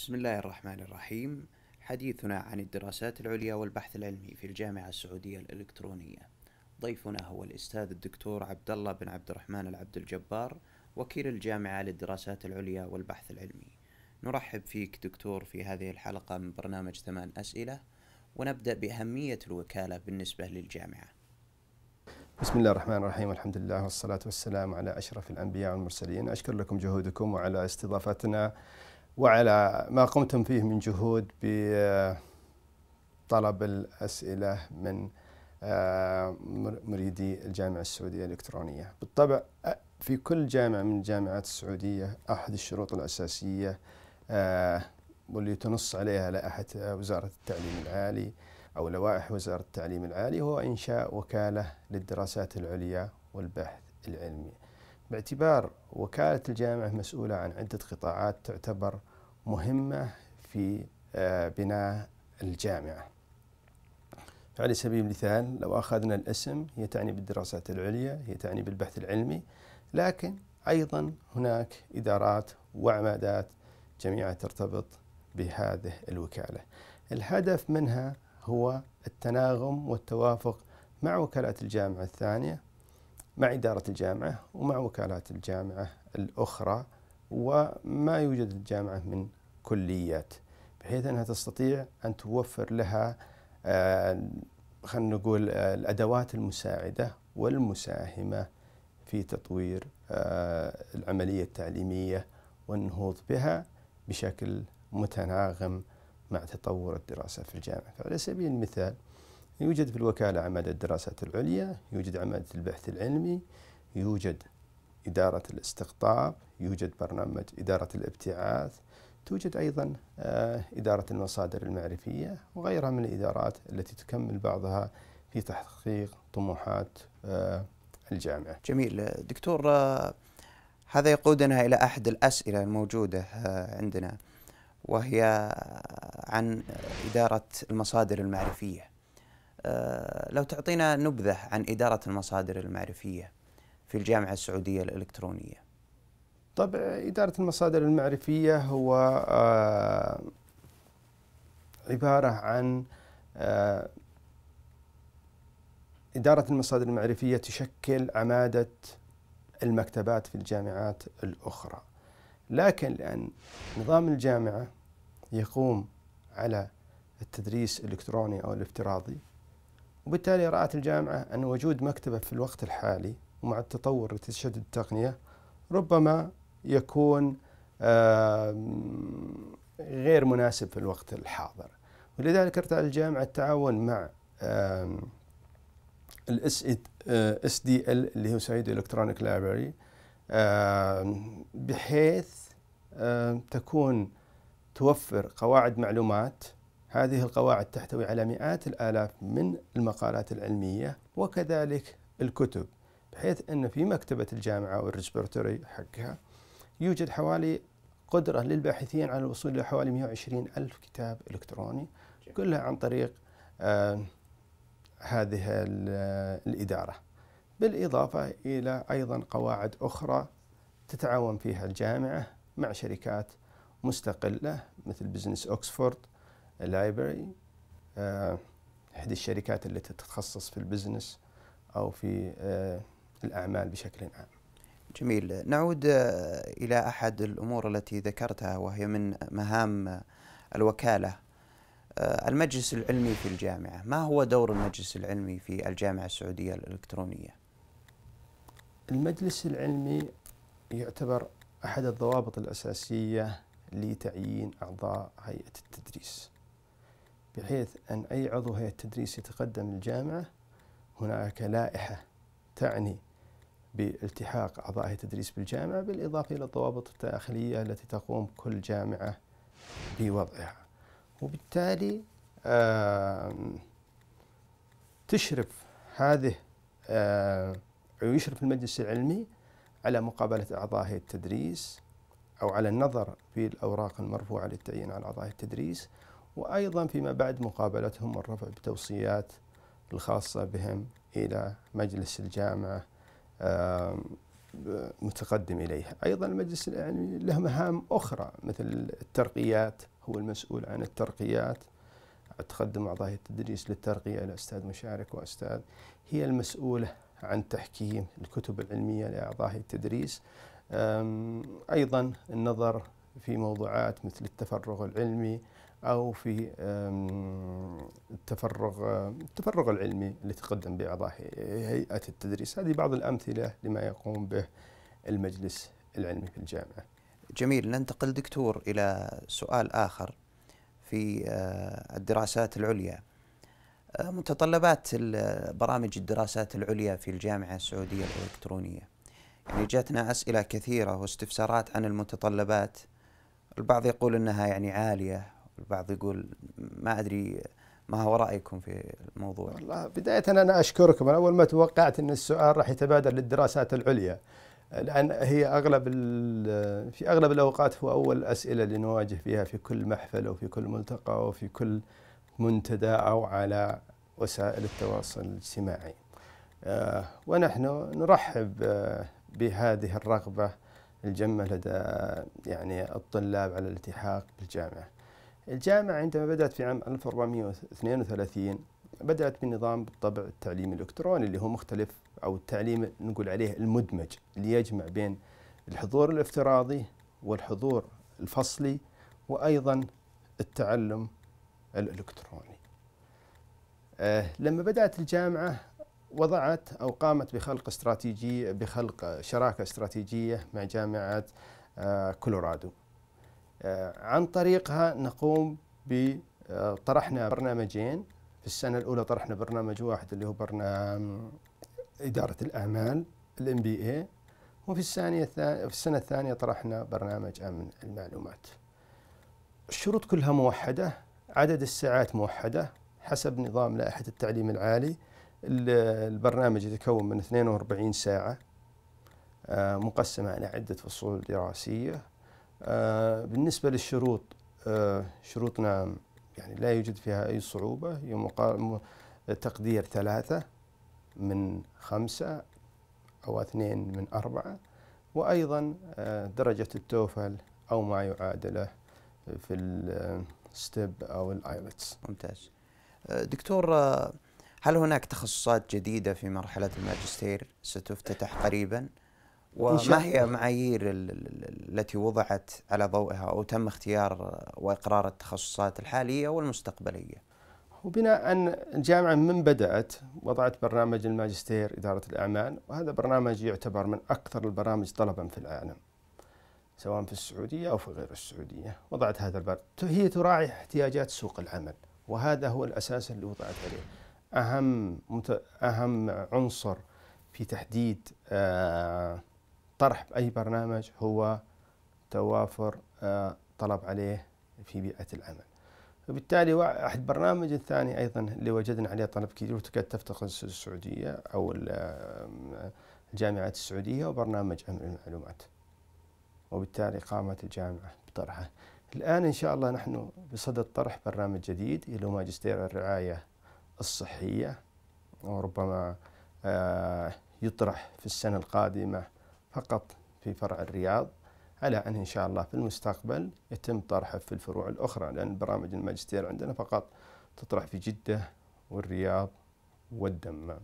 بسم الله الرحمن الرحيم حديثنا عن الدراسات العليا والبحث العلمي في الجامعة السعودية الإلكترونية ضيفنا هو الأستاذ الدكتور عبد الله بن عبد الرحمن العبد الجبار وكيل الجامعة للدراسات العليا والبحث العلمي نرحب فيك دكتور في هذه الحلقة من برنامج ثمان أسئلة ونبدأ بأهمية الوكالة بالنسبة للجامعة بسم الله الرحمن الرحيم الحمد لله والصلاة والسلام على أشرف الأنبياء والمرسلين أشكر لكم جهودكم وعلى استضافتنا وعلى ما قمتم فيه من جهود بطلب الأسئلة من آه، مريدي الجامعة السعودية الإلكترونية بالطبع في كل جامعة من الجامعات السعودية أحد الشروط الأساسية آه، واللي تنص عليها لائحة وزارة التعليم العالي أو لوائح وزارة التعليم العالي هو إنشاء وكالة للدراسات العليا والبحث العلمي باعتبار وكالة الجامعة مسؤولة عن عدة قطاعات تعتبر مهمة في آه، بناء الجامعة على سبيل المثال لو أخذنا الاسم هي تعني بالدراسات العليا هي تعني بالبحث العلمي لكن أيضا هناك إدارات وعمادات جميعها ترتبط بهذه الوكالة الهدف منها هو التناغم والتوافق مع وكالات الجامعة الثانية مع إدارة الجامعة ومع وكالات الجامعة الأخرى وما يوجد الجامعة من كليات بحيث أنها تستطيع أن توفر لها آه، خلينا نقول آه، الأدوات المساعدة والمساهمة في تطوير آه، العملية التعليمية والنهوض بها بشكل متناغم مع تطور الدراسة في الجامعة فعلى سبيل المثال يوجد في الوكالة عمادة الدراسات العليا يوجد عمادة البحث العلمي يوجد إدارة الاستقطاب يوجد برنامج إدارة الابتعاث توجد أيضا آه، إدارة المصادر المعرفية وغيرها من الإدارات التي تكمل بعضها في تحقيق طموحات آه، الجامعة جميل دكتور آه، هذا يقودنا إلى أحد الأسئلة الموجودة عندنا وهي عن إدارة المصادر المعرفية آه، لو تعطينا نبذة عن إدارة المصادر المعرفية في الجامعة السعودية الإلكترونية طب إدارة المصادر المعرفية هو آه، عبارة عن آه، إدارة المصادر المعرفية تشكل عمادة المكتبات في الجامعات الأخرى لكن لأن نظام الجامعة يقوم على التدريس الإلكتروني أو الافتراضي وبالتالي رأت الجامعة أن وجود مكتبة في الوقت الحالي ومع التطور وتشدد التقنية ربما يكون غير مناسب في الوقت الحاضر ولذلك ارتأى الجامعة التعاون مع الاس آه، اس دي ال اللي هو سعيد الكترونيك لايبرري بحيث تكون توفر قواعد معلومات هذه القواعد تحتوي على مئات الآلاف من المقالات العلمية وكذلك الكتب بحيث أن في مكتبة الجامعة أو حقها يوجد حوالي قدرة للباحثين على الوصول إلى حوالي 120 ألف كتاب إلكتروني كلها عن طريق آه، هذه آه، الإدارة بالإضافة إلى أيضا قواعد أخرى تتعاون فيها الجامعة مع شركات مستقلة مثل بزنس أوكسفورد لايبرري آه، إحدى الشركات التي تتخصص في البزنس أو في آه، الأعمال بشكل عام جميل نعود آه، إلى أحد الأمور التي ذكرتها وهي من مهام الوكالة المجلس العلمي في الجامعة ما هو دور المجلس العلمي في الجامعة السعودية الإلكترونية؟ المجلس العلمي يعتبر أحد الضوابط الأساسية لتعيين أعضاء هيئة التدريس بحيث أن أي عضو هيئة تدريس يتقدم للجامعة هناك لائحة تعني بالتحاق أعضاء هيئة التدريس بالجامعة بالإضافة إلى الضوابط الداخلية التي تقوم كل جامعة بوضعها وبالتالي تشرف هذه ويشرف المجلس العلمي على مقابلة أعضاء هيئة التدريس أو على النظر في الأوراق المرفوعة للتعيين على أعضاء التدريس وأيضا فيما بعد مقابلتهم والرفع بتوصيات الخاصة بهم إلى مجلس الجامعة متقدم إليها أيضا المجلس يعني له مهام أخرى مثل الترقيات هو المسؤول عن الترقيات تقدم أعضاء التدريس للترقية الأستاذ مشارك وأستاذ هي المسؤولة عن تحكيم الكتب العلمية لأعضاء التدريس أيضا النظر في موضوعات مثل التفرغ العلمي أو في التفرغ التفرغ العلمي اللي تقدم بأعضاء هيئة التدريس هذه بعض الأمثلة لما يقوم به المجلس العلمي في الجامعة جميل ننتقل دكتور إلى سؤال آخر في آه، الدراسات العليا آه، متطلبات برامج الدراسات العليا في الجامعة السعودية الإلكترونية يعني جاتنا أسئلة كثيرة واستفسارات عن المتطلبات البعض يقول انها يعني عاليه والبعض يقول ما ادري ما هو رايكم في الموضوع؟ والله بدايه انا اشكركم انا اول ما توقعت ان السؤال راح يتبادر للدراسات العليا لان هي اغلب في اغلب الاوقات هو اول اسئله اللي نواجه فيها في كل محفل او في كل ملتقى او في كل منتدى او على وسائل التواصل الاجتماعي. آه، ونحن نرحب آه، بهذه الرغبه الجمة لدى يعني الطلاب على الالتحاق بالجامعة الجامعة عندما بدأت في عام 1432 بدأت بنظام بالطبع التعليم الإلكتروني اللي هو مختلف أو التعليم نقول عليه المدمج اللي يجمع بين الحضور الافتراضي والحضور الفصلي وأيضا التعلم الإلكتروني أه، لما بدأت الجامعة وضعت أو قامت بخلق استراتيجية بخلق شراكة استراتيجية مع جامعة آه، كولورادو آه، عن طريقها نقوم ب طرحنا برنامجين في السنة الأولى طرحنا برنامج واحد اللي هو برنامج إدارة الأعمال الام بي اي وفي الثانية في السنة الثانية طرحنا برنامج أمن المعلومات الشروط كلها موحدة عدد الساعات موحدة حسب نظام لائحة التعليم العالي البرنامج يتكون من 42 ساعة آه، مقسمة على عدة فصول دراسية آه، بالنسبة للشروط آه، شروطنا يعني لا يوجد فيها أي صعوبة تقدير ثلاثة من خمسة أو اثنين من أربعة وأيضا درجة التوفل أو ما يعادله في الستب أو الآيلتس ممتاز دكتور هل هناك تخصصات جديدة في مرحلة الماجستير ستفتتح قريبا؟ وما هي معايير التي وضعت على ضوئها أو تم اختيار وإقرار التخصصات الحالية والمستقبلية؟ وبناء الجامعة من بدأت وضعت برنامج الماجستير إدارة الأعمال وهذا برنامج يعتبر من أكثر البرامج طلبا في العالم سواء في السعودية أو في غير السعودية وضعت هذا البرنامج هي تراعي احتياجات سوق العمل وهذا هو الأساس اللي وضعت عليه اهم اهم عنصر في تحديد آه، طرح اي برنامج هو توافر آه، طلب عليه في بيئه العمل. فبالتالي احد برنامج الثاني ايضا اللي وجدنا عليه طلب كبير وتكاد تفتقد السعوديه او الجامعات السعوديه وبرنامج امن المعلومات. وبالتالي قامت الجامعه بطرحه. الان ان شاء الله نحن بصدد طرح برنامج جديد اللي هو ماجستير الرعايه الصحية وربما آه، يطرح في السنة القادمة فقط في فرع الرياض على أن إن شاء الله في المستقبل يتم طرحه في الفروع الأخرى لأن برامج الماجستير عندنا فقط تطرح في جدة والرياض والدمام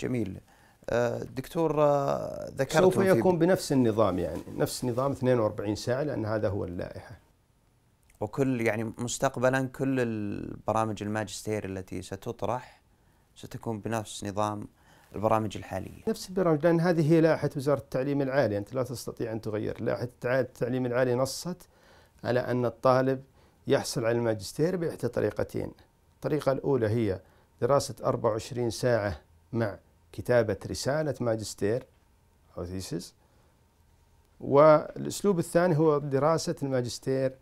جميل آه، دكتور آه، ذكرت سوف يكون بنفس النظام يعني نفس نظام 42 ساعة لأن هذا هو اللائحة وكل يعني مستقبلا كل البرامج الماجستير التي ستطرح ستكون بنفس نظام البرامج الحالية نفس البرامج لأن هذه هي لائحة وزارة التعليم العالي أنت لا تستطيع أن تغير لائحة التعليم العالي نصت على أن الطالب يحصل على الماجستير بإحدى طريقتين الطريقة الأولى هي دراسة 24 ساعة مع كتابة رسالة ماجستير أو ثيسس والأسلوب الثاني هو دراسة الماجستير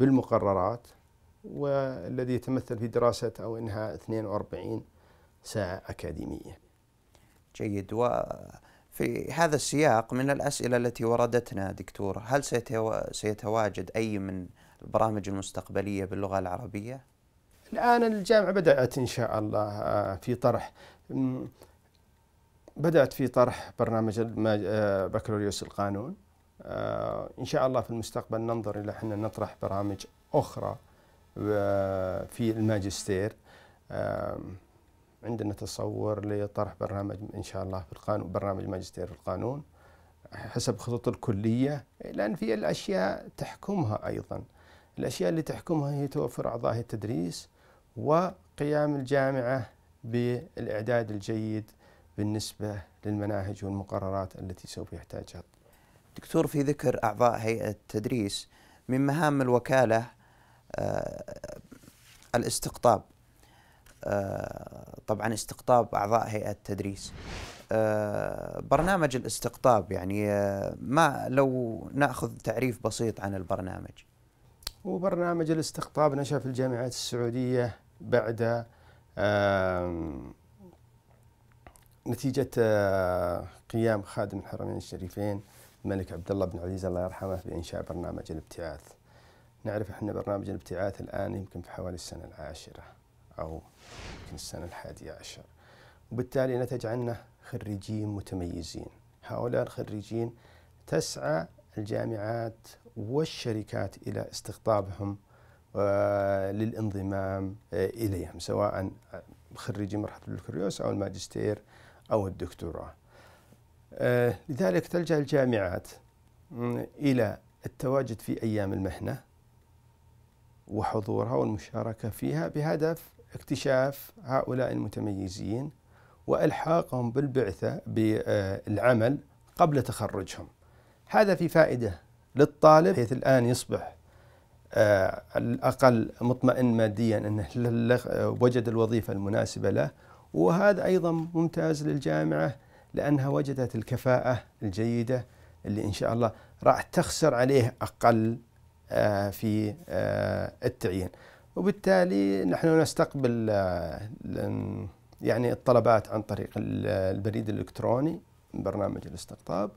بالمقررات والذي يتمثل في دراسة أو إنهاء 42 ساعة أكاديمية جيد وفي هذا السياق من الأسئلة التي وردتنا دكتور هل سيتواجد أي من البرامج المستقبلية باللغة العربية؟ الآن الجامعة بدأت إن شاء الله آه، في طرح بدأت في طرح برنامج آه، بكالوريوس القانون آه، إن شاء الله في المستقبل ننظر إلى احنا نطرح برامج أخرى في الماجستير آه، عندنا تصور لطرح برنامج إن شاء الله في القانون برنامج ماجستير في القانون حسب خطط الكلية لأن في الأشياء تحكمها أيضا الأشياء اللي تحكمها هي توفر أعضاء التدريس وقيام الجامعة بالإعداد الجيد بالنسبة للمناهج والمقررات التي سوف يحتاجها الطالب دكتور في ذكر أعضاء هيئة التدريس من مهام الوكالة آه، الاستقطاب آه، طبعا استقطاب أعضاء هيئة التدريس آه، برنامج الاستقطاب يعني ما لو ناخذ تعريف بسيط عن البرنامج هو برنامج الاستقطاب نشأ في الجامعات السعودية بعد نتيجة قيام خادم الحرمين الشريفين الملك عبد الله بن عزيز الله يرحمه بإنشاء برنامج الابتعاث نعرف احنا برنامج الابتعاث الآن يمكن في حوالي السنة العاشرة أو يمكن السنة الحادية عشر وبالتالي نتج عنه خريجين متميزين هؤلاء الخريجين تسعى الجامعات والشركات إلى استقطابهم آه، للانضمام آه، إليهم سواء خريجي مرحلة البكالوريوس أو الماجستير أو الدكتوراه آه، لذلك تلجأ الجامعات إلى التواجد في أيام المحنة وحضورها والمشاركة فيها بهدف اكتشاف هؤلاء المتميزين والحاقهم بالبعثه بالعمل قبل تخرجهم. هذا في فائده للطالب حيث الان يصبح آه، الاقل مطمئن ماديا انه وجد الوظيفه المناسبه له وهذا ايضا ممتاز للجامعه لأنها وجدت الكفاءة الجيدة اللي إن شاء الله راح تخسر عليه أقل آه، في آه، التعيين وبالتالي نحن نستقبل آه، يعني الطلبات عن طريق البريد الإلكتروني من برنامج الاستقطاب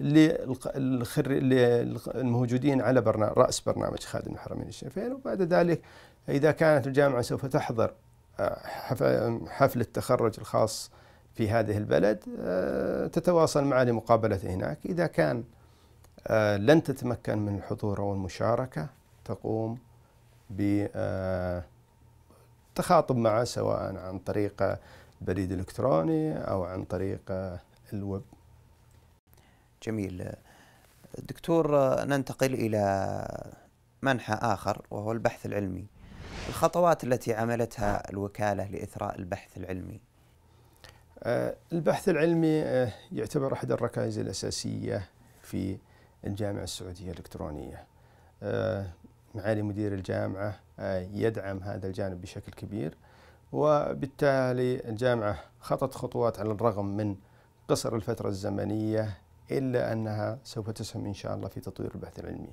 للموجودين على برنامج رأس برنامج خادم الحرمين الشريفين وبعد ذلك إذا كانت الجامعة سوف تحضر حفل التخرج الخاص في هذه البلد آه، تتواصل معه لمقابلته هناك إذا كان آه، لن تتمكن من الحضور أو المشاركة تقوم بتخاطب آه، معه سواء عن طريق بريد إلكتروني أو عن طريق الويب جميل دكتور ننتقل إلى منحى آخر وهو البحث العلمي الخطوات التي عملتها الوكالة لإثراء البحث العلمي آه، البحث العلمي آه، يعتبر أحد الركائز الأساسية في الجامعة السعودية الإلكترونية آه، معالي مدير الجامعة يدعم هذا الجانب بشكل كبير وبالتالي الجامعة خطت خطوات على الرغم من قصر الفترة الزمنية إلا أنها سوف تسهم إن شاء الله في تطوير البحث العلمي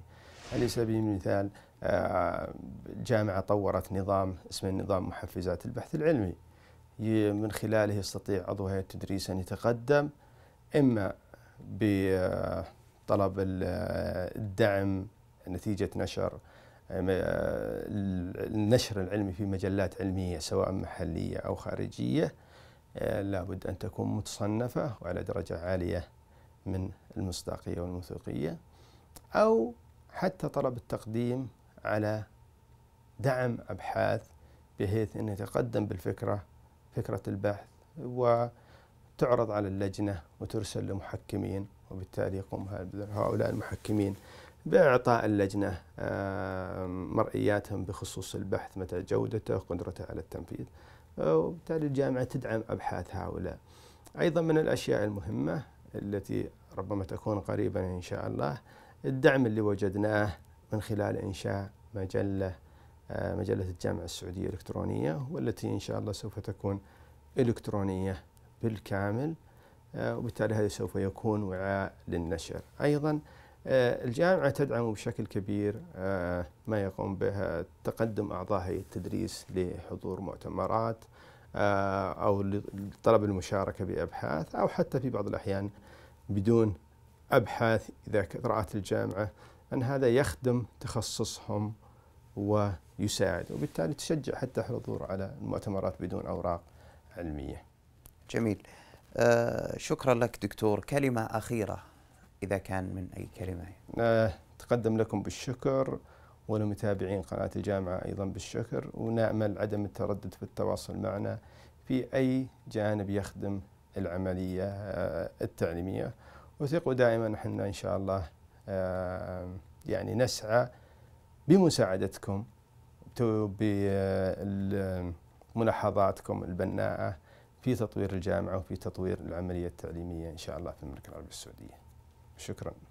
على سبيل المثال الجامعة طورت نظام اسمه نظام محفزات البحث العلمي من خلاله يستطيع عضو هيئة التدريس أن يتقدم إما بطلب آه، آه، الدعم نتيجة نشر آه، النشر العلمي في مجلات علمية سواء محلية أو خارجية لابد أن تكون متصنفة وعلى درجة عالية من المصداقية والموثوقية أو حتى طلب التقديم على دعم أبحاث بحيث ان يتقدم بالفكرة فكرة البحث وتعرض على اللجنة وترسل لمحكمين وبالتالي يقوم هؤلاء المحكمين بإعطاء اللجنة مرئياتهم بخصوص البحث متى جودته وقدرته على التنفيذ وبالتالي الجامعة تدعم أبحاث هؤلاء أيضا من الأشياء المهمة التي ربما تكون قريبا إن شاء الله الدعم اللي وجدناه من خلال إنشاء مجلة آه، مجله الجامعه السعوديه الالكترونيه والتي ان شاء الله سوف تكون الكترونيه بالكامل آه، وبالتالي هذا سوف يكون وعاء للنشر ايضا آه، الجامعه تدعم بشكل كبير ما يقوم به تقدم اعضاء هيئه التدريس لحضور مؤتمرات او لطلب المشاركه بابحاث او حتى في بعض الاحيان بدون ابحاث اذا رات الجامعه ان هذا يخدم تخصصهم و يساعد وبالتالي تشجع حتى الحضور على المؤتمرات بدون أوراق علمية جميل آه شكرا لك دكتور كلمة أخيرة إذا كان من أي كلمة آه تقدم لكم بالشكر ولمتابعين قناة الجامعة أيضا بالشكر ونأمل عدم التردد في التواصل معنا في أي جانب يخدم العملية آه، التعليمية وثقوا دائما احنا إن شاء الله آه، يعني نسعى بمساعدتكم بملاحظاتكم البناءة في تطوير الجامعة وفي تطوير العملية التعليمية إن شاء الله في المملكة العربية السعودية شكراً